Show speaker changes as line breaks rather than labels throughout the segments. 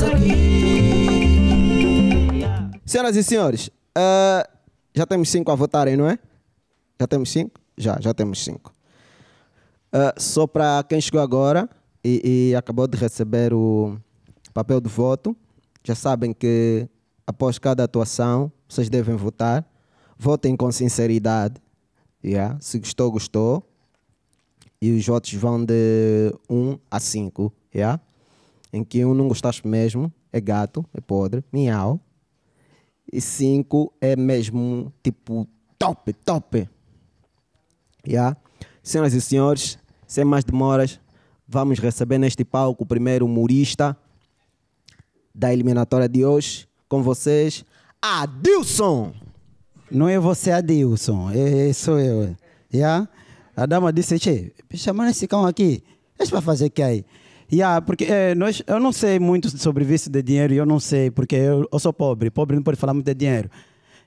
nós aqui.
Senhoras e senhores, uh, já temos cinco a votarem, não é? Já temos cinco? Já, já temos cinco. Uh, só para quem chegou agora e, e acabou de receber o papel do voto, já sabem que após cada atuação vocês devem votar. Votem com sinceridade. Yeah. Se gostou, gostou. E os votos vão de 1 a 5. Yeah? em que um não gostaste mesmo, é gato, é podre, miau. E cinco é mesmo tipo top, top. Yeah? Senhoras e senhores, sem mais demoras, vamos receber neste palco o primeiro humorista da eliminatória de hoje. Com vocês,
Adilson! Não é você, Adilson, é, é sou eu. Yeah? A dama disse: Che, chamaram esse cão aqui, deixa para fazer o que aí? Yeah, porque é, nós, eu não sei muito sobre vício de dinheiro, eu não sei, porque eu, eu sou pobre. Pobre não pode falar muito de dinheiro.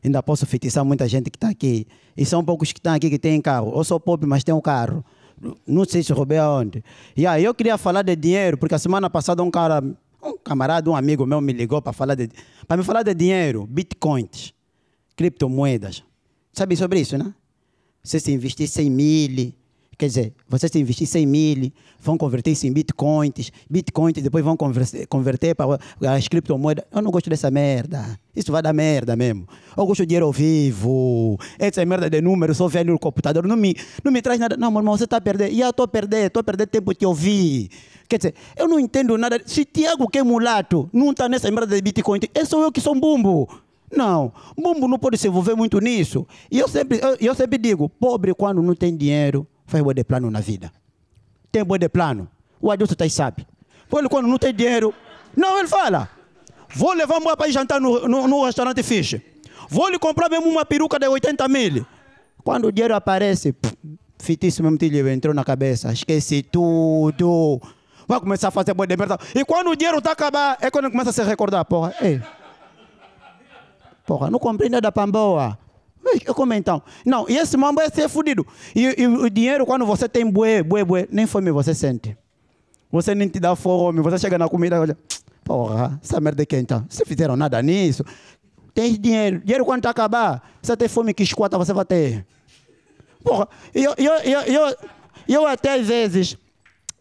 Ainda posso feitiçar muita gente que está aqui. E são poucos que estão aqui que têm carro. Eu sou pobre, mas tenho um carro. Não sei se roubei aonde. Yeah, eu queria falar de dinheiro, porque a semana passada um cara, um camarada, um amigo meu me ligou para falar de para me falar de dinheiro, bitcoins, criptomoedas. Sabe sobre isso, né? Se investir 100 mil, Quer dizer, vocês têm investir 100 mil, vão converter isso em bitcoins, bitcoins depois vão converter, para as criptomoedas. Eu não gosto dessa merda. Isso vai dar merda mesmo. Eu gosto de dinheiro ao vivo. Essa é merda de número, sou velho no computador. Não me, não me traz nada. Não, meu irmão, você está a perder. E eu estou a perder, estou a perder tempo de te ouvir. Quer dizer, eu não entendo nada. Se Tiago, que é mulato, não está nessa merda de bitcoin, é sou eu que sou um bumbo. Não, bumbo não pode se envolver muito nisso. E eu sempre, eu, eu sempre digo, pobre quando não tem dinheiro, faz boa de plano na vida. Tem boa de plano. O adulto tá sabe. Ele quando não tem dinheiro, não, ele fala. Vou levar uma para ir jantar no, no, no restaurante fixe. Vou lhe comprar mesmo uma peruca de 80 mil. Quando o dinheiro aparece, pff, fitíssimo mesmo te entrou na cabeça. Esqueci tudo. Vai começar a fazer boa de merda. E quando o dinheiro está acabar, é quando começa a se recordar, porra. Ei. Porra, não comprei nada para boa. Como então? Não, e esse mambo é ser fudido. E, e, o dinheiro, quando você tem bué, bué, bué, nem fome você sente. Você nem te dá fome, você chega na comida e olha, porra, essa merda é quem então? Vocês fizeram nada nisso. Tem dinheiro, dinheiro quando acabar, você tem fome que esquata, você vai ter. Porra, eu, eu, eu, eu, eu até às vezes,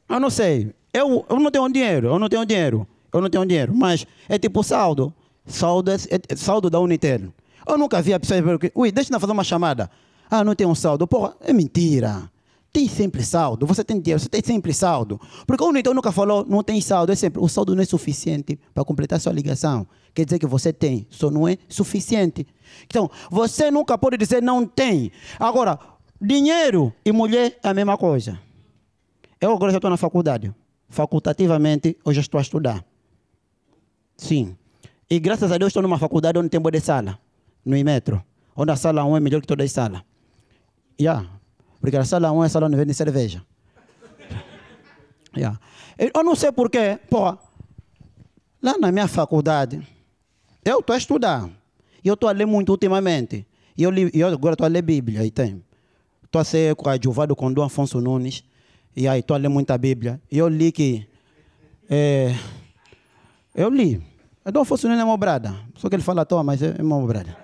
eu não sei, eu, eu não tenho dinheiro, eu não tenho dinheiro, eu não tenho dinheiro, mas é tipo saldo, saldo, é, é saldo da Unitel. Eu nunca vi a pessoa dizer que, ui, deixa eu fazer uma chamada. Ah, não tem um saldo. Porra, é mentira. Tem sempre saldo. Você tem dinheiro, você tem sempre saldo. Porque o Unitel nunca falou, não tem saldo. É sempre, o saldo não é suficiente para completar sua ligação. Quer dizer que você tem, só não é suficiente. Então, você nunca pode dizer não tem. Agora, dinheiro e mulher é a mesma coisa. Eu agora já estou na faculdade. Facultativamente, eu já estou a estudar. Sim. E graças a Deus estou numa faculdade onde tem boa de sala no metro. Onde a sala 1 é melhor que todas as salas. Yeah. Porque a sala 1 é a sala onde vende cerveja. Yeah. Eu não sei porquê, porra. Lá na minha faculdade, eu estou a estudar. E eu estou a ler muito ultimamente. E eu, li, eu agora estou a ler Bíblia, Estou a ser coadjuvado com Dom Afonso Nunes. E aí estou a ler muita Bíblia. E eu li que... É, eu li. Dom Afonso Nunes é uma brada. Só que ele fala, toa, mas é, é uma brada.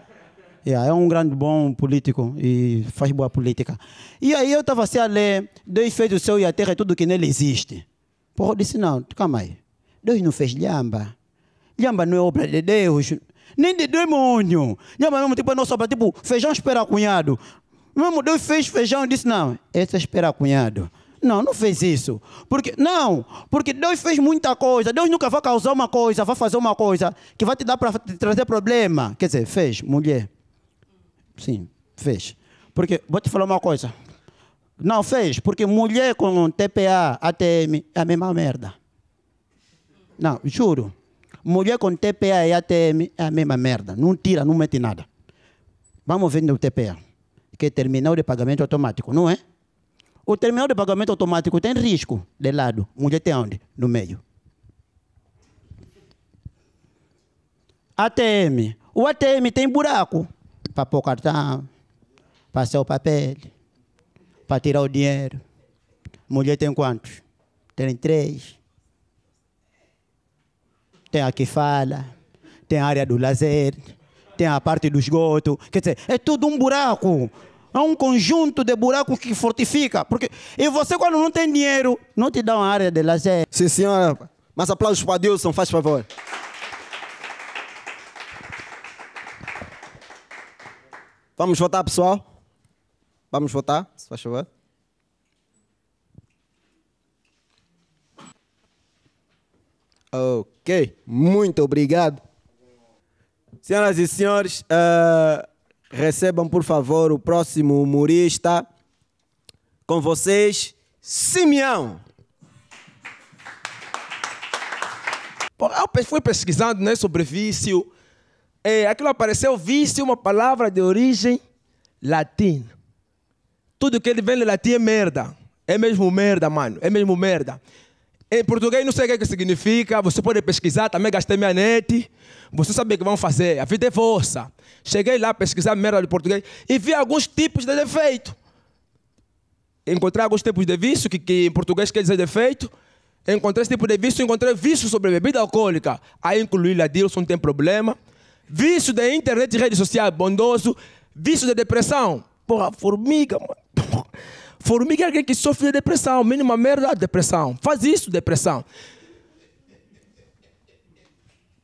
Yeah, é um grande bom político e faz boa política. E aí eu estava assim a ler, Deus fez o céu e a terra e tudo que nele existe. Porra, eu disse, não, calma aí. Deus não fez lhamba. Lhamba não é obra de Deus, nem de demônio. Lhamba mesmo, tipo, é nossa obra, tipo, feijão espera cunhado. Mesmo Deus fez feijão e disse, não, esse é espera cunhado. Não, não fez isso. Porque não, porque Deus fez muita coisa. Deus nunca vai causar uma coisa, vai fazer uma coisa que vai te dar para trazer problema. Quer dizer, fez mulher, Sim, fez. Porque, vou te falar uma coisa. Não fez, porque mulher com TPA, ATM, é a mesma merda. Não, juro. Mulher com TPA e ATM é a mesma merda. Não tira, não mete nada. Vamos vender o TPA, que é terminal de pagamento automático, não é? O terminal de pagamento automático tem risco de lado. Mulher tem onde? No meio. ATM. O ATM tem buraco para pôr cartão, para ser o papel, para tirar o dinheiro. Mulher tem quantos? Tem três. Tem a que fala, tem a área do lazer, tem a parte do esgoto. Quer dizer, é tudo um buraco. É um conjunto de buracos que fortifica. Porque, e você, quando não tem dinheiro, não te dá uma área de lazer. Sim, senhora. Mas aplausos para Deus não faz favor.
Vamos votar, pessoal? Vamos votar, se faz favor. Ok, muito obrigado. Senhoras e senhores, uh, recebam por favor o próximo humorista.
Com vocês, Simeão. Eu fui pesquisando né, sobre vício é, aquilo apareceu, vício uma palavra de origem latina. Tudo que ele vem de latim é merda. É mesmo merda, mano. É mesmo merda. Em português não sei o que, é que significa. Você pode pesquisar, também gastei minha net. Você sabe o que vão fazer. A vida é força. Cheguei lá a pesquisar merda de português e vi alguns tipos de defeito. Encontrei alguns tipos de vício, que, que em português quer dizer defeito. Encontrei esse tipo de vício, encontrei vício sobre bebida alcoólica. Aí incluí lá, Dilson tem problema Vício de internet e rede social é bondoso. Vício de depressão. Porra, formiga, mano. Formiga é alguém que sofre de depressão. Mínima merda, depressão. Faz isso, depressão.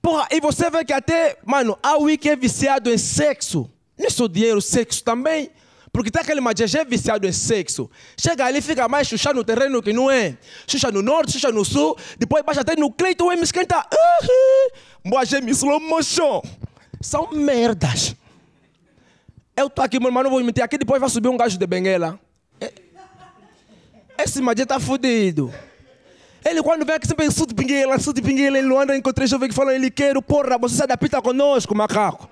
Porra, e você vê que até, mano, a Wiki é viciado em sexo. Não é só dinheiro, sexo também. Porque tem aquele magegé viciado em sexo. Chega ali fica mais xuxa no terreno que não é. Xuxa no norte, xuxa no sul. Depois baixa até no clito, o me esquenta. Uhum. Boa é slow motion são merdas. Eu estou aqui, meu irmão, não vou mentir. Aqui depois vai subir um gajo de benguela. É- Esse magia está fudido. Ele quando vem aqui sempre sul de Pinguela, sul de Pinguela, em anda, encontrei jovem que falou, ele queiro, porra, você se adapta conosco, macaco.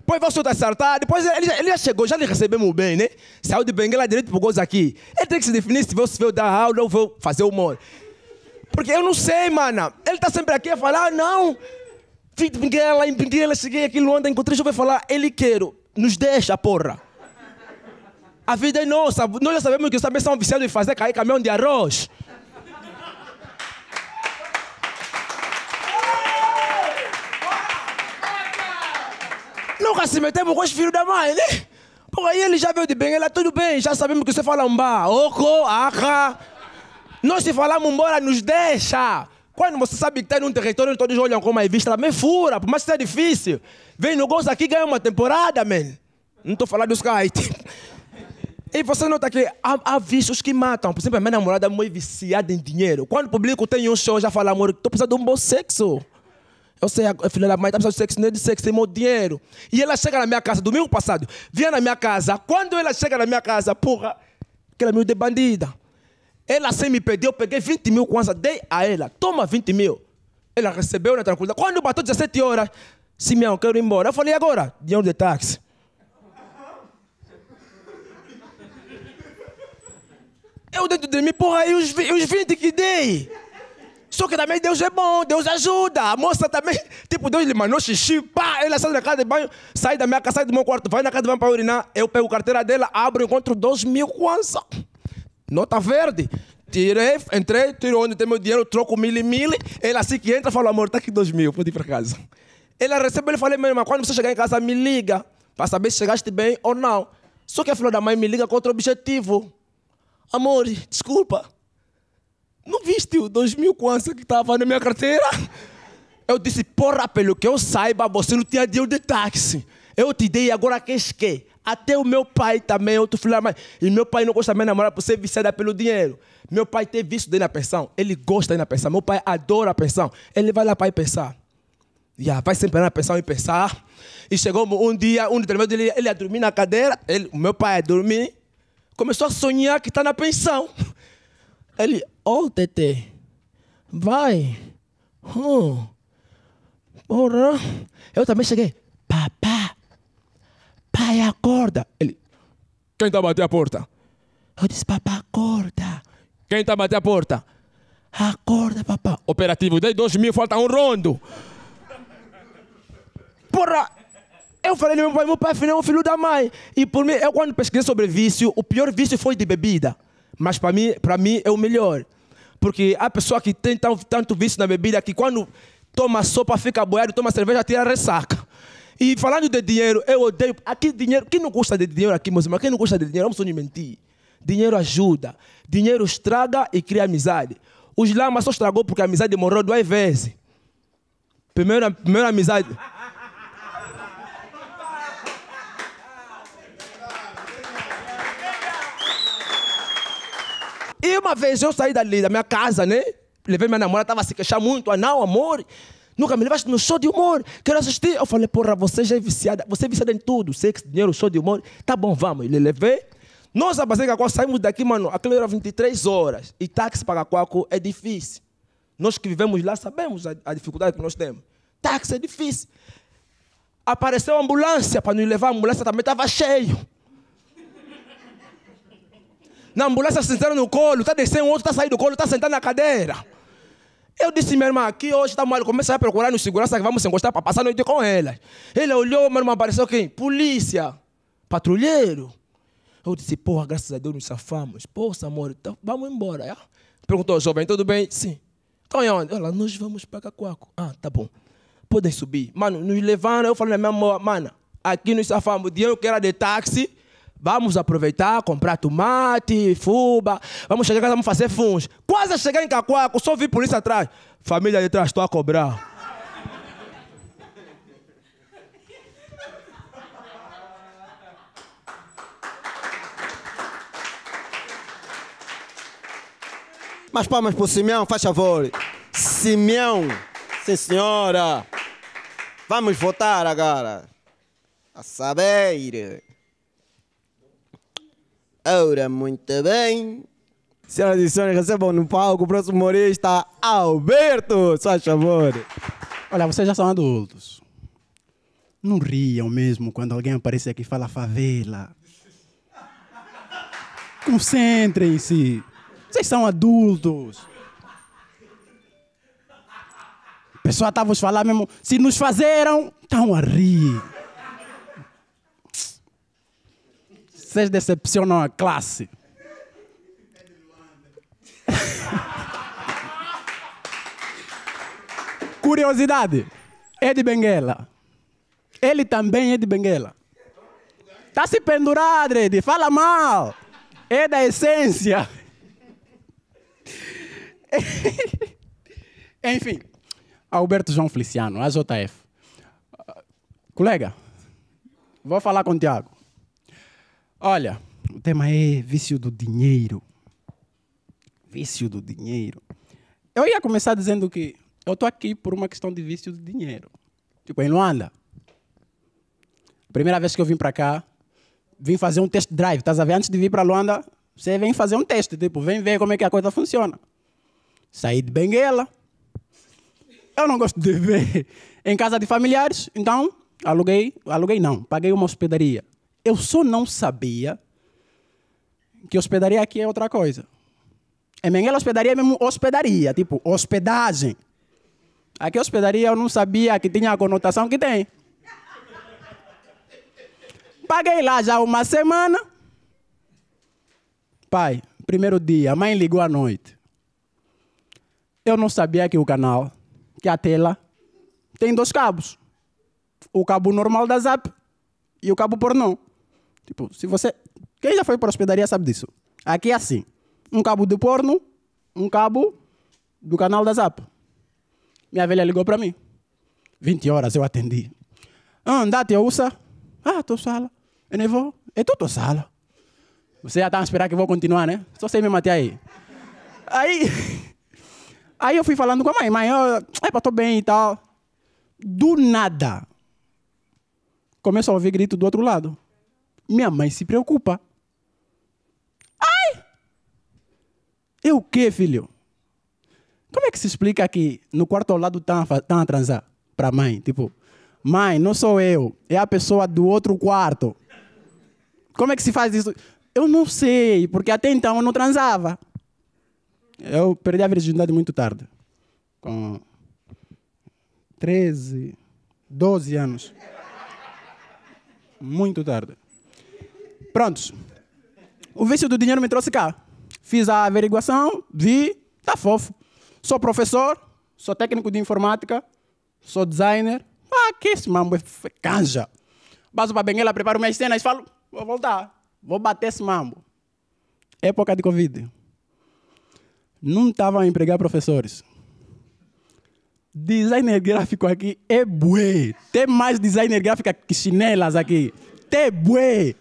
Depois você está acertado, depois ele, ele, já chegou, já lhe recebemos bem, né? Saiu de Benguela direito o gozo aqui. Ele tem que se definir se você veio dar aula ou vou fazer humor. Porque eu não sei, mana. Ele está sempre aqui a falar, ah, não, fui de Benguela, em Benguela, cheguei aqui em Luanda, encontrei jovem falar, ele quero, nos deixa, porra. A vida é nossa, nós já sabemos que os também são viciados em fazer cair caminhão de arroz. Nunca se metemos com os filhos da mãe, né? Porque aí ele já veio de Benguela, é tudo bem, já sabemos que você fala mbá, oco aka. Nós se falamos embora, nos deixa. Quando você sabe que está tá em um território onde todos olham com uma revista, também fura, por mais que seja difícil. Vem no gosto aqui ganha uma temporada, man. Não estou falando dos kites. E você nota que há, há vícios que matam. Por exemplo, a minha namorada é muito viciada em dinheiro. Quando o público tem um show, já fala, amor, estou precisando de um bom sexo. Eu sei, a filha da mãe está precisando de sexo, não é de sexo, tem meu dinheiro. E ela chega na minha casa, domingo passado, vinha na minha casa. Quando ela chega na minha casa, porra, aquela ela é bandida. Ela sempre me pediu eu peguei 20 mil kwanza, dei a ela. Toma 20 mil. Ela recebeu na tranquilidade. Quando bateu 17 horas, Simeão, quero ir embora. Eu falei, agora? Dinheiro de é táxi. Eu dentro de mim, porra, e os, os 20 que dei? Só que também Deus é bom, Deus ajuda. A moça também, tipo, Deus lhe mandou xixi, pá, ela sai da casa de banho, sai da minha casa, sai do meu quarto, vai na casa de banho para urinar. Eu pego a carteira dela, abro, encontro 2 mil kwanzas nota verde. Tirei, entrei, tirou onde tem meu dinheiro, troco mil e mil. Ele assim que entra, fala, amor, tá aqui dois mil, pode ir para casa. ele recebeu, ele falei, mas quando você chegar em casa, me liga para saber se chegaste bem ou não. Só que a filha da mãe me liga com outro objetivo. Amor, desculpa. Não viste o dois mil kwanza que estava na minha carteira? Eu disse, porra, pelo que eu saiba, você não tinha dinheiro de táxi. Eu te dei agora queres que? Até o meu pai também, é outro filho da mãe. E meu pai não gosta da minha namorada por ser viciada pelo dinheiro. Meu pai tem visto dele na pensão. Ele gosta de ir na pensão. Meu pai adora a pensão. Ele vai lá para ir pensar. Yeah, vai sempre na pensão e pensar. E chegou um dia, um determinado dia, ele, ele dormir na cadeira. Ele, o meu pai ia dormir. Começou a sonhar que está na pensão. Ele, ô oh, Tete, vai. Hum. Porra. Eu também cheguei. Papá papai, acorda. Ele, quem tá batendo a porta? Eu disse, papá, acorda. Quem tá batendo a porta? Acorda, papá. Operativo 10, 2 mil, falta um rondo. Porra! Eu falei, meu pai, meu pai afinal é um filho da mãe. E por mim, eu quando pesquisei sobre vício, o pior vício foi de bebida. Mas para mim, para mim é o melhor. Porque a pessoa que tem tanto vício na bebida que quando toma sopa fica boiado, toma cerveja, tira ressaca. E falando de dinheiro, eu odeio. Aqui, dinheiro. Quem não gosta de dinheiro aqui, meus irmãos? Quem não gosta de dinheiro? Vamos só mentir. Dinheiro ajuda. Dinheiro estraga e cria amizade. Os lama só estragou porque a amizade morreu duas vezes. Primeira, primeira amizade. E uma vez eu saí dali da minha casa, né? Levei minha namorada, estava se queixando muito. Ah, não, amor, Nunca me levaste no show de humor. Quero assistir. Eu falei, porra, você já é viciada. Você é viciada em tudo. Sexo, dinheiro, show de humor. Tá bom, vamos. Ele levei. Nós, a Bazega, agora saímos daqui, mano. Aquilo era 23 horas. E táxi para Cacoaco é difícil. Nós que vivemos lá sabemos a, a dificuldade que nós temos. Táxi é difícil. Apareceu a ambulância para nos levar. A ambulância também estava cheio. Na ambulância sentaram no colo. Está descendo, o outro está saindo do colo, está sentando na cadeira. Eu disse, minha irmã, aqui hoje está mal. Comecei a procurar no segurança que vamos encostar para passar a noite com elas. Ele olhou, meu irmão, apareceu quem? Polícia. Patrulheiro. Eu disse, porra, graças a Deus nos safamos. Poxa, amor, então vamos embora. É? Perguntou, jovem, tudo bem? Sim. Então é onde? Olha, nós vamos para Cacuaco. Ah, tá bom. Podem subir. Mano, nos levaram. Eu falei, minha mãe, mano, aqui nos safamos. O dinheiro que era de táxi Vamos aproveitar, comprar tomate, fuba. Vamos chegar em casa, vamos fazer funs. Quase chegar em Cacuaco, só vi polícia atrás. Família de trás, estou a cobrar.
Mas palmas o Simeão, faz favor. Simeão, sim senhora. Vamos votar agora. A saber. Ora, muito bem. Senhoras e senhores, recebam no palco o próximo humorista, Alberto,
só favor. Olha, vocês já são adultos. Não riam mesmo quando alguém aparece aqui e fala favela. Concentrem-se. Vocês são adultos. A pessoa estava tá a falar mesmo. Se nos fizeram, estão a rir. Vocês decepcionam a classe. Curiosidade. é de Benguela. Ele também é de Benguela. Tá se pendurado, Ed. Fala mal. É da essência. Enfim. Alberto João Feliciano, AJF. Colega, vou falar com o Tiago. Olha, o tema é vício do dinheiro. Vício do dinheiro. Eu ia começar dizendo que eu estou aqui por uma questão de vício do dinheiro. Tipo, em Luanda. Primeira vez que eu vim para cá, vim fazer um test drive. Estás a ver? Antes de vir para Luanda, você vem fazer um teste. Tipo, vem ver como é que a coisa funciona. Saí de Benguela. Eu não gosto de ver em casa de familiares, então aluguei, aluguei não, paguei uma hospedaria eu só não sabia que hospedaria aqui é outra coisa. É em Benguela, hospedaria é mesmo hospedaria, tipo, hospedagem. Aqui, hospedaria, eu não sabia que tinha a conotação que tem. Paguei lá já uma semana. Pai, primeiro dia, a mãe ligou à noite. Eu não sabia que o canal, que a tela, tem dois cabos. O cabo normal da Zap e o cabo pornô. Tipo, se você. Quem já foi para hospedaria sabe disso. Aqui é assim: um cabo de porno, um cabo do canal da Zap. Minha velha ligou para mim. 20 horas eu atendi. Andate, te usa. Ah, tô sala. Eu nem vou. Eu tô, tô sala. Você já tá a esperar que eu vou continuar, né? Só sei me matar aí. Aí. Aí eu fui falando com a mãe. Mãe, eu, epa, é tô bem e tal. Do nada. Começou a ouvir grito do outro lado. Minha mãe se preocupa. Ai! Eu o quê, filho? Como é que se explica que no quarto ao lado estão tá, a tá transar? Para a mãe, tipo, mãe, não sou eu, é a pessoa do outro quarto. Como é que se faz isso? Eu não sei, porque até então eu não transava. Eu perdi a virgindade muito tarde. Com 13, 12 anos. Muito tarde. Prontos. O vício do dinheiro me trouxe cá. Fiz a averiguação, vi, tá fofo. Sou professor, sou técnico de informática, sou designer. Ah, que esse mambo é canja. Passo para Benguela, preparo minhas cenas, falo, vou voltar, vou bater esse mambo. Época de Covid. Não estava a empregar professores. Designer gráfico aqui é bué. Tem mais designer gráfico que chinelas aqui. Tem bué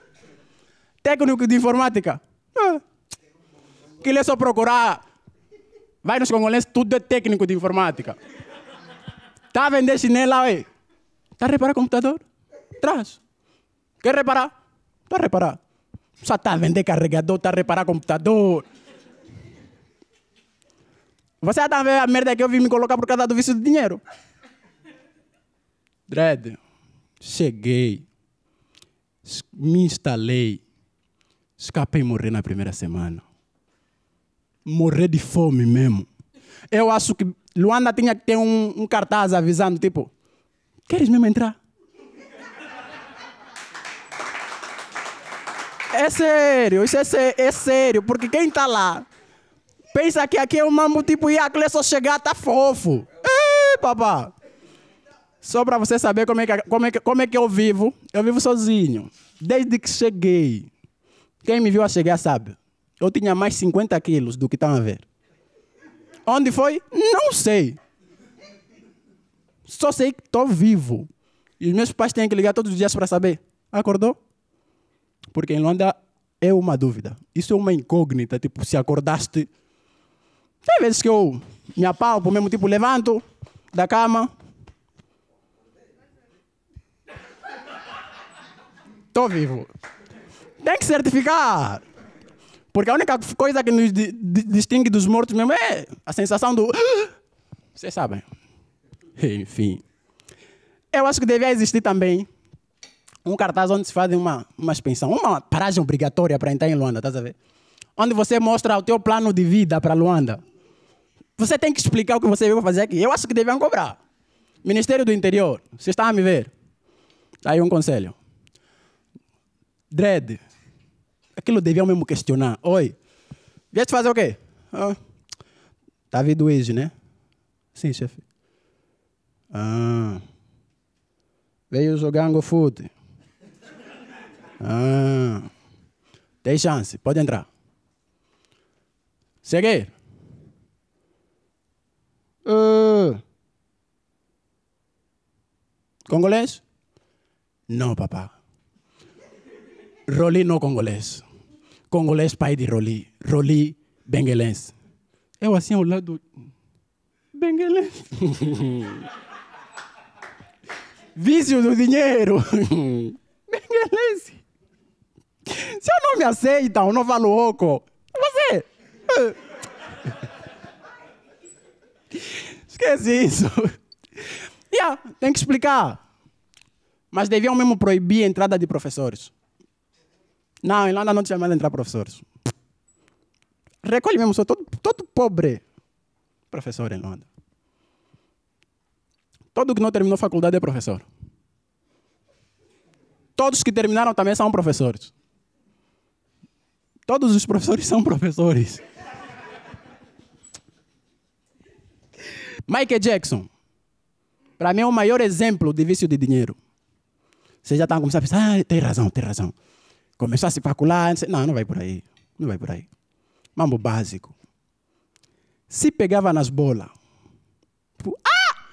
técnico de informática. Ah. Que ele é só procurar. Vai nos congolenses, tudo é técnico de informática. Tá vendendo chinela aí. Tá reparar computador? Traz. Quer reparar? Tá reparar. Só tá vender carregador, tá reparar computador. Você tá ver a merda que eu vim me colocar por causa do vício de dinheiro? Dredd, cheguei, me instalei, Escapei morrer na primeira semana. Morrer de fome mesmo. Eu acho que Luanda tinha que ter um, um cartaz avisando, tipo, queres mesmo entrar? É sério, isso é, sé é sério, porque quem está lá pensa que aqui é um mambo tipo Iacle, é só chegar, tá fofo. Ei, papá! Só para você saber como é, que, como, é que, como é que eu vivo, eu vivo sozinho. Desde que cheguei. Quem me viu a chegar sabe. Eu tinha mais 50 quilos do que estão a ver. Onde foi? Não sei. Só sei que estou vivo. E os meus pais têm que ligar todos os dias para saber. Acordou? Porque em Luanda é uma dúvida. Isso é uma incógnita. Tipo, se acordaste. Tem vezes que eu me apalpo mesmo, tipo, levanto da cama. Estou vivo. Tem que certificar. Porque a única coisa que nos distingue dos mortos mesmo é a sensação do. Vocês sabem. Enfim. Eu acho que devia existir também um cartaz onde se faz uma, uma expensão, uma paragem obrigatória para entrar em Luanda, estás a ver? Onde você mostra o teu plano de vida para Luanda. Você tem que explicar o que você veio fazer aqui. Eu acho que deviam cobrar. Ministério do Interior, você está a me ver? Tá aí um conselho. Dread, Aquilo deviam mesmo questionar. Oi, vieste fazer o quê? Ah, tá vindo o né? Sim, chefe. Ah, veio jogar futebol. Ah, tem chance, pode entrar. Seguir. Uh, ah, congolês? Não, papá. Roli não congolês. Congolês pai de Roli. Roli benguelense. Eu é assim ao é lado. Benguelense. Vício do dinheiro. benguelense. Se eu não me eu não falo oco. Você. Esquece isso. Yeah, tem que explicar. Mas deviam mesmo proibir a entrada de professores. Não, em Londres não te chamam de entrar professores. Recolhe mesmo, sou todo, todo pobre professor em Londres. Todo que não terminou faculdade é professor. Todos que terminaram também são professores. Todos os professores são professores. Michael Jackson, para mim é o maior exemplo de vício de dinheiro. Vocês já estão tá começando a pensar, ah, tem razão, tem razão. Começar a se facular. não, não vai por aí, não vai por aí. Mambo básico. Se pegava nas bolas, tipo, ah!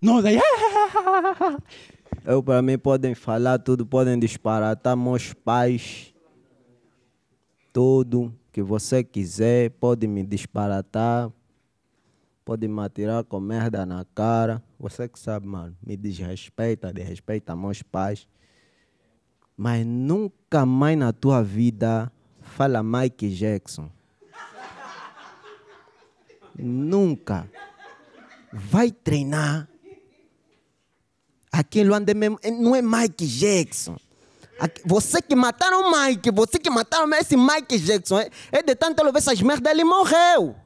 Não, daí,
ah!
Eu, para mim, podem falar tudo,
podem disparar, tá, meus pais, tudo que você quiser, pode me disparatar, tá? pode me atirar com merda na cara. Você que sabe, mano, me desrespeita, desrespeita meus pais mas nunca mais na tua vida fala Mike Jackson. nunca. Vai treinar. Aqui em Luanda eh, não é Mike Jackson. Você que mataram o Mike, você que mataram esse Mike Jackson. É, é de tanto ele ver essas merdas, ele morreu.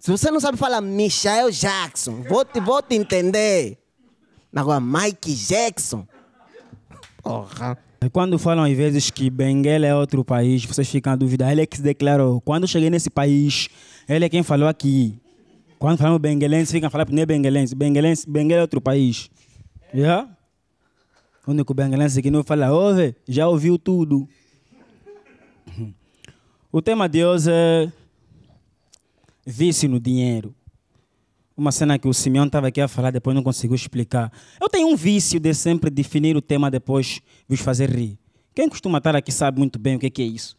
Se você não sabe falar Michael Jackson, vou te, vou te entender. Agora, Mike Jackson.
Porra. Quando falam às vezes que Benguela é outro país, vocês ficam a duvidar. Ele é que se declarou. Quando eu cheguei nesse país, ele é quem falou aqui. Quando falamos benguelense, ficam a falar primeiro é benguelense. Benguelense, Benguela é outro país. É. Yeah? O único benguelense que não fala, ouve, já ouviu tudo. O tema de hoje é vício no dinheiro uma cena que o Simeão estava aqui a falar, depois não conseguiu explicar. Eu tenho um vício de sempre definir o tema depois vos fazer rir. Quem costuma estar aqui sabe muito bem o que é isso.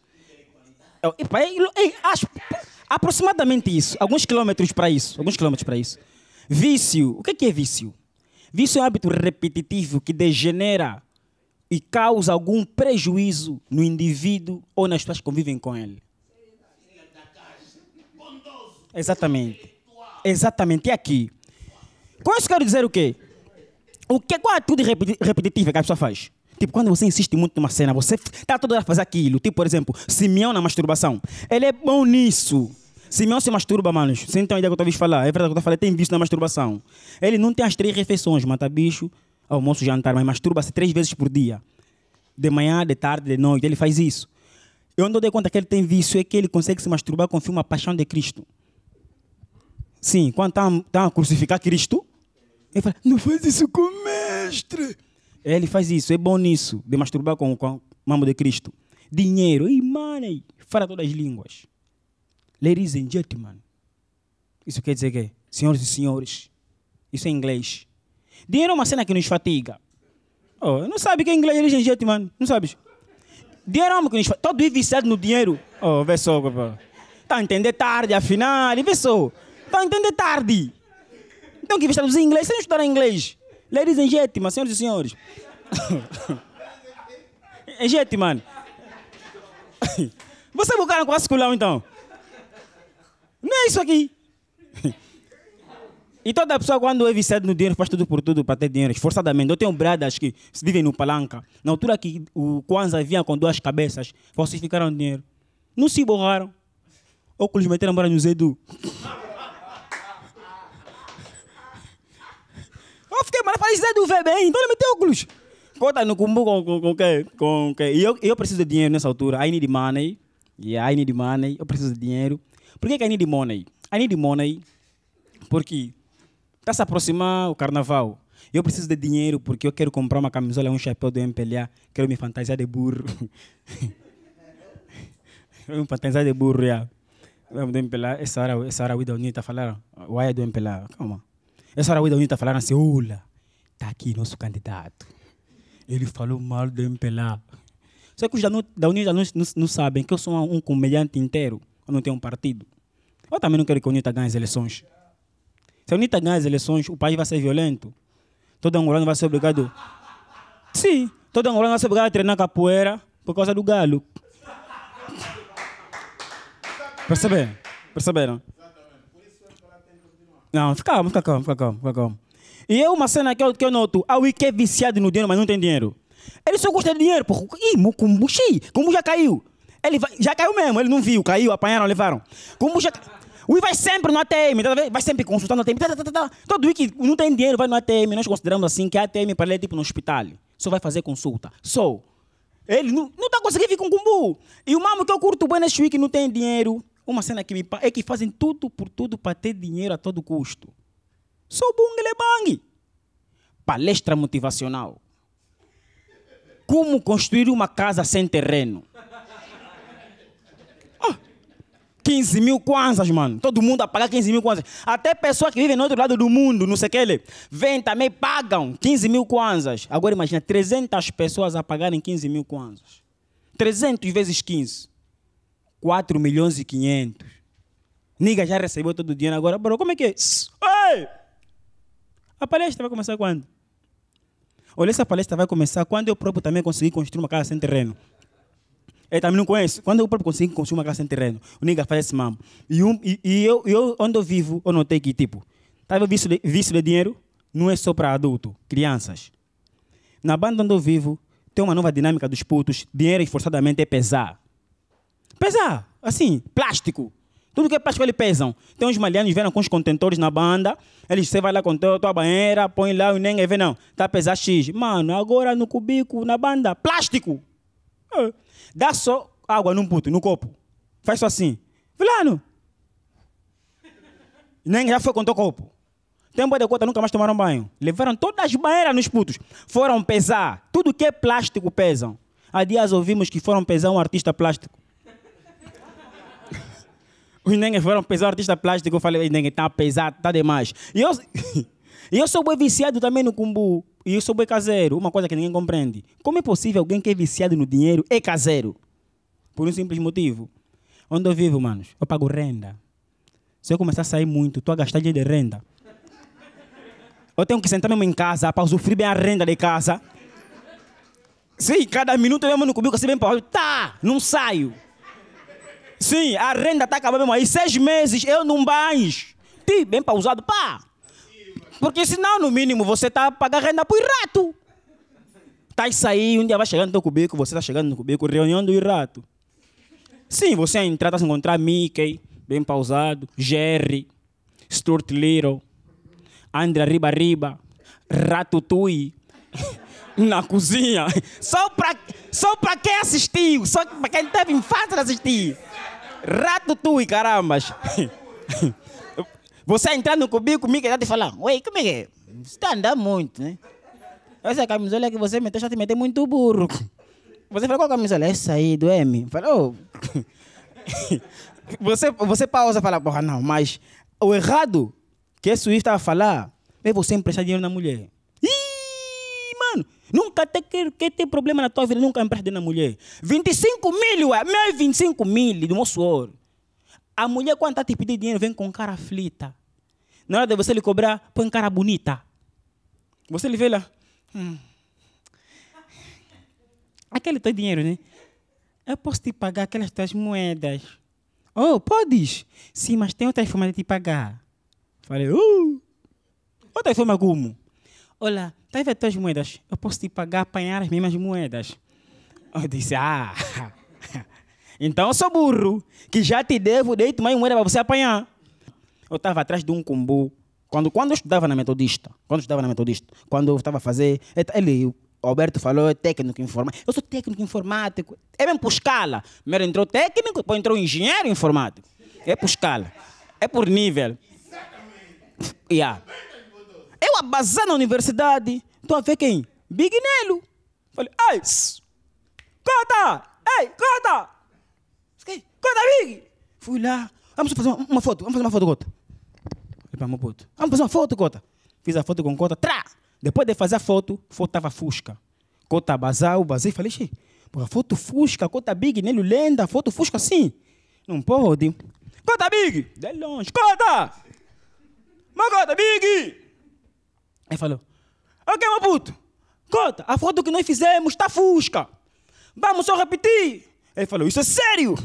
Eu, então, epa, é, é, acho, aproximadamente isso, alguns quilômetros para isso, alguns quilômetros para isso. Vício, o que é vício? Vício é um hábito repetitivo que degenera e causa algum prejuízo no indivíduo ou nas pessoas que convivem com ele. Exatamente exatamente aqui. Com isso quero dizer o quê? O que, qual a atitude repetitiva que a pessoa faz? Tipo, quando você insiste muito numa cena, você está toda hora a fazer aquilo. Tipo, por exemplo, Simeão na masturbação. Ele é bom nisso. Simeão se masturba, mano. Você não tem ideia do que eu estou falar. É verdade que eu falei, tem vício na masturbação. Ele não tem as três refeições, mata bicho, almoço, jantar, mas masturba-se três vezes por dia. De manhã, de tarde, de noite. Ele faz isso. Eu não dei conta que ele tem vício, é que ele consegue se masturbar com o filme A Paixão de Cristo. Sim, quando estão tá, tá a crucificar Cristo, ele fala, não faz isso com o mestre. É, ele faz isso, é bom nisso, de masturbar com, com o mamo de Cristo. Dinheiro, e money, fala todas as línguas. Ladies and gentlemen. Isso quer dizer que, senhores e senhores, isso é inglês. Dinheiro é uma cena que nos fatiga. Oh, não sabe que é inglês, ladies and gentlemen, não sabes? Dinheiro é uma que nos fatiga. Todo tá viciado no dinheiro. Oh, vê só, Está a entender tarde, afinal, vê só. Estão a entender tarde. Então que traduzir em inglês, sem estudar em inglês. Ladies and gentlemen, senhoras e senhores. gentlemen. Você é o cara com vasculão, então. Não é isso aqui. E toda pessoa, quando é viciada no dinheiro, faz tudo por tudo para ter dinheiro, esforçadamente. Eu tenho bradas que vivem no palanca. Na altura que o Kwanzaa vinha com duas cabeças, falsificaram dinheiro. Não se borraram. eles meteram embora no Zedu. é do VBN, então ele meteu óculos. Conta tá, no cumbu com, com, com, que, com que. E eu, eu preciso de dinheiro nessa altura. I need money. Yeah, I need money. Eu preciso de dinheiro. Por que, que I need money? I need money porque está se aproximando o carnaval. Eu preciso de dinheiro porque eu quero comprar uma camisola, um chapéu do MPLA. Quero me fantasiar de burro. me fantasiar de burro, já. Do MPLA, essa hora, essa hora, o Ida Unita falaram. O Aia do MPLA, calma. Essa hora, o Ida Unita falaram, assim. ula está aqui nosso candidato. Ele falou mal do MPLA. Só que os da, União já não, não, não, sabem que eu sou um comediante inteiro, eu não tenho um partido. Eu também não quero que a UNITA ganhe as eleições. Se a UNITA ganhar as eleições, o país vai ser violento. Todo angolano vai ser obrigado. Sim, todo angolano vai ser obrigado a treinar capoeira por causa do galo. Perceberam? Perceberam? Não, fica calmo, fica calmo, fica calmo, fica calmo. E é uma cena que eu, que eu noto. Há o que é viciado no dinheiro, mas não tem dinheiro. Ele só gosta de dinheiro, porra. Ih, Mucumbu, Como já caiu. Ele vai, já caiu mesmo, ele não viu. Caiu, apanharam, levaram. Como já o vai sempre no ATM, tá vai sempre consultar no ATM. Tá, tá, todo wiki não tem dinheiro, vai no ATM. Nós consideramos assim que ATM para ele é tipo no hospital. Só vai fazer consulta. Só. Ele não está conseguindo vir com o cumbu. E o mamo que eu curto bem nesse wiki não tem dinheiro. Uma cena que me é que fazem tudo por tudo para ter dinheiro a todo custo. Sou bunglebang. Palestra motivacional. Como construir uma casa sem terreno? Oh, ah, 15 mil kwanzas, mano. Todo mundo a pagar 15 mil kwanzas. Até pessoas que vivem no outro lado do mundo, não sei o que ele, vêm também, pagam 15 mil kwanzas. Agora imagina, 300 pessoas a pagarem 15 mil kwanzas. 300 vezes 15. 4 milhões e 500. Niga já recebeu todo o dinheiro agora. Bro, como é que é? Ei! A palestra vai começar quando? Olha, essa palestra vai começar quando eu próprio também conseguir construir uma casa sem terreno. Eu também não conheço. Quando eu próprio conseguir construir uma casa sem terreno, o nigga faz esse mambo. E, um, e, e eu, eu, onde eu vivo, eu notei que, tipo, estava visto visto de dinheiro não é só para adulto, crianças. Na banda onde eu vivo, tem uma nova dinâmica dos putos. Dinheiro forçadamente é pesar. Pesar, assim, plástico. Tudo que é plástico ele pesam. Tem uns malianos vieram com os contentores na banda. Eles, você vai lá com a tua banheira, põe lá o neném vê, não. Tá a pesar X. Mano, agora no cubico, na banda, plástico. É. Dá só água num puto, no copo. Faz só assim. Fulano. Nem já foi com o copo. Tem Tempo de conta, nunca mais tomaram banho. Levaram todas as banheiras nos putos. Foram pesar. Tudo que é plástico pesam. Há dias ouvimos que foram pesar um artista plástico. Os nengues foram pesar artista plástico. Eu falei, nengue, tá pesado, tá demais. E eu, e eu sou bem viciado também no cumbu. E eu sou bem caseiro. Uma coisa que ninguém compreende. Como é possível alguém que é viciado no dinheiro é caseiro? Por um simples motivo. Onde eu vivo, manos? Eu pago renda. Se eu começar a sair muito, estou a gastar dinheiro de renda. Eu tenho que sentar mesmo em casa para usufruir bem a renda de casa. Sim, cada minuto eu mesmo no comigo, assim bem pausado. Tá, não saio. Sim, a renda está acabando mesmo aí. Seis meses, eu não mais. Ti, bem pausado, pá. Porque senão, no mínimo, você está a pagar renda para o rato. Tá isso aí um dia vai chegando no teu cubico, você está chegando no cubico, reunião do rato. Sim, você entrar, está a encontrar Mickey, bem pausado, Jerry, Stuart Little, André Riba Riba, Ratutui, na cozinha. Só para só quem assistiu, só para quem teve infância de assistir. Rato tu e carambas. Você entrando no cubículo comigo está te falar, ué, como é que é? Você está andando muito, né? Essa camisola é que você meteu já te meteu muito burro. Você falou, qual camisola? Essa aí, do M. Falou. Oh. você, você pausa e fala, porra, não, mas o errado que a Suíça estava a falar é você emprestar dinheiro na mulher. Nunca te, quer, quer ter problema na tua vida, nunca empreende na mulher. 25 mil, ué, mais é 25 mil do moço ouro. A mulher, quando está te pedindo dinheiro, vem com cara aflita. Na hora de você lhe cobrar, põe cara bonita. Você lhe vê lá. Hum. Aquele teu dinheiro, né? Eu posso te pagar aquelas tuas moedas. Oh, podes? Sim, mas tem outra forma de te pagar. Falei, uh! Outra forma como? Olá, tá vendo tuas moedas? Eu posso te pagar apanhar as mesmas moedas. Eu disse, ah, então eu sou burro, que já te devo, dei mais moeda para você apanhar. Eu estava atrás de um combo. Quando, quando eu estudava na Metodista, quando eu estudava na Metodista, quando eu estava a fazer, é, tá, ele, Alberto falou, é técnico informático. Eu sou técnico informático. É mesmo por escala. Primeiro entrou técnico, depois entrou engenheiro informático. É por escala. É por nível. Exatamente. Yeah. Eu abasava na universidade, estou a ver quem? Big Nelo. Falei, ai, cota, ei, cota, cota Big. Fui lá, vamos fazer uma, uma foto, vamos fazer uma foto, cota. Falei para meu puto, vamos fazer uma foto, cota. Fiz a foto com cota, trá. Depois de fazer a foto, a foto estava fusca. Cota abasar, o basei, falei, xê, a foto fusca, cota Big Nelo, lenda, foto fusca assim. Não pode. Cota Big, de longe, cota. Mas cota Big. Ele falou: Ok, meu puto, conta, a foto que nós fizemos está fusca. Vamos só repetir. Ele falou: Isso é sério?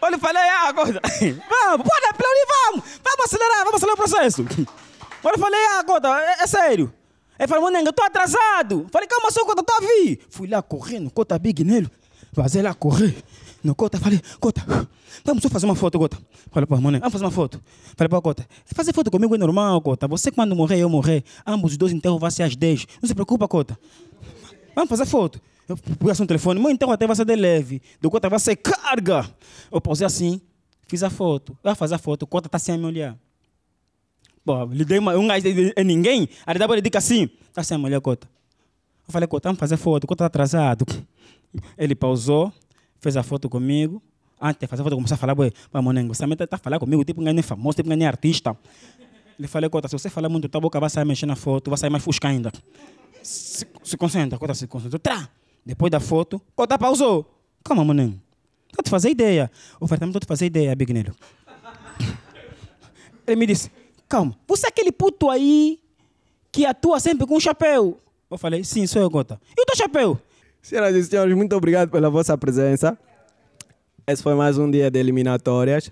Olha, falei é, ah, conta. Vamos, pode aplaudir, vamos. Vamos acelerar, vamos acelerar o processo. Olha, falei é, ah, conta, é, é sério. Ele falou: Monenga, estou atrasado. Falei: Calma, só conta, estou a Fui lá correndo, conta big nele. fazer lá correr. Não, Cota, falei, Cota, vamos só fazer uma foto, Cota. Falei para o irmão, né, vamos fazer uma foto. Falei para Cota, fazer foto comigo é normal, Cota. Você quando morrer, eu morrer, ambos os dois enterros se ser às 10. Não se preocupa, Cota. Vamos fazer foto. Eu pus assim o telefone, meu enterro até vai ser de leve, do Cota vai ser carga. Eu pausei assim, fiz a foto. Eu ia fazer a foto, o Cota está sem me olhar. Pô, lhe dei uma, um gás é ninguém, a Redaba lhe diz assim, está sem me olhar, Cota. Eu falei, Cota, vamos fazer foto, Cota está atrasado. Ele pausou, fez a foto comigo. Antes de fazer a foto, começou a falar, mas meu nego, você está a falar comigo, tipo, ninguém é famoso, tipo, ninguém é artista. Ele falei, Cota, se você falar muito, tua boca vai sair mexendo na foto, vai sair mais fusca ainda. Se, se concentra, Cota, se concentra. Trá! Depois da foto, Cota pausou. Calma, meu nego. Estou te fazer ideia. O Vertamento, estou te fazer ideia, Big Nelo. Ele me disse, calma, você é aquele puto aí que atua sempre com um chapéu. Eu falei, sim, sou eu, Gota. E o teu chapéu? Senhoras e senhores, muito obrigado pela
vossa presença. Esse foi mais um dia de eliminatórias.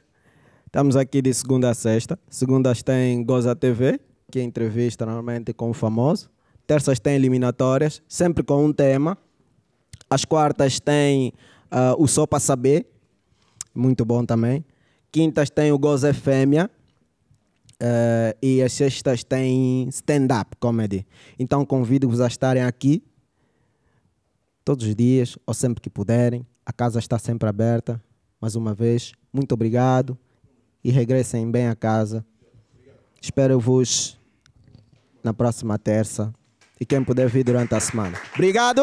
Estamos aqui de segunda a sexta. Segundas tem Goza TV, que é entrevista normalmente com o famoso. Terças tem eliminatórias, sempre com um tema. As quartas tem uh, o Só para Saber, muito bom também. Quintas tem o Goza Fêmea. Uh, eh, e as sextas tem stand-up comedy. Então convido-vos a estarem aqui todos os dias ou sempre que puderem. A casa está sempre aberta. Mais uma vez, muito obrigado e regressem bem a casa. Espero-vos na próxima terça e quem puder vir durante a semana. Obrigado!